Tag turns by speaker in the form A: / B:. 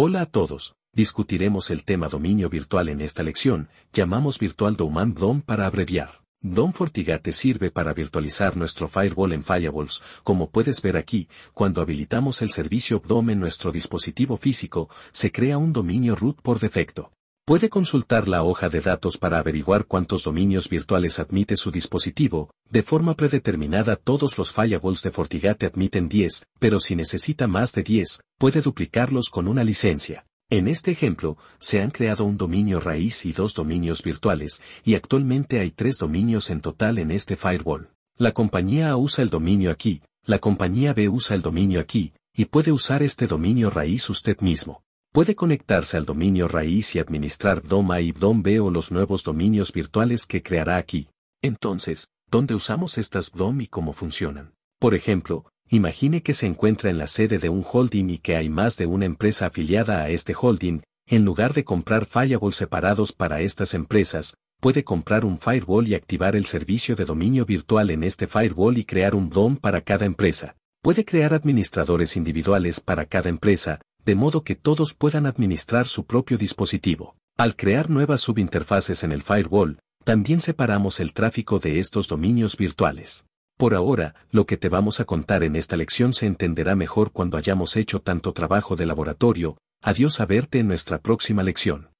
A: Hola a todos, discutiremos el tema dominio virtual en esta lección, llamamos Virtual Domain DOM para abreviar. DOM Fortigate sirve para virtualizar nuestro firewall en firewalls, como puedes ver aquí, cuando habilitamos el servicio DOM en nuestro dispositivo físico, se crea un dominio root por defecto. Puede consultar la hoja de datos para averiguar cuántos dominios virtuales admite su dispositivo, de forma predeterminada todos los firewalls de Fortigate admiten 10, pero si necesita más de 10, puede duplicarlos con una licencia. En este ejemplo, se han creado un dominio raíz y dos dominios virtuales, y actualmente hay tres dominios en total en este firewall. La compañía A usa el dominio aquí, la compañía B usa el dominio aquí, y puede usar este dominio raíz usted mismo. Puede conectarse al dominio raíz y administrar DOM y DOM B o los nuevos dominios virtuales que creará aquí. Entonces, ¿dónde usamos estas DOM y cómo funcionan? Por ejemplo, imagine que se encuentra en la sede de un holding y que hay más de una empresa afiliada a este holding, en lugar de comprar firewall separados para estas empresas, puede comprar un firewall y activar el servicio de dominio virtual en este firewall y crear un DOM para cada empresa. Puede crear administradores individuales para cada empresa, de modo que todos puedan administrar su propio dispositivo. Al crear nuevas subinterfaces en el firewall, también separamos el tráfico de estos dominios virtuales. Por ahora, lo que te vamos a contar en esta lección se entenderá mejor cuando hayamos hecho tanto trabajo de laboratorio. Adiós a verte en nuestra próxima lección.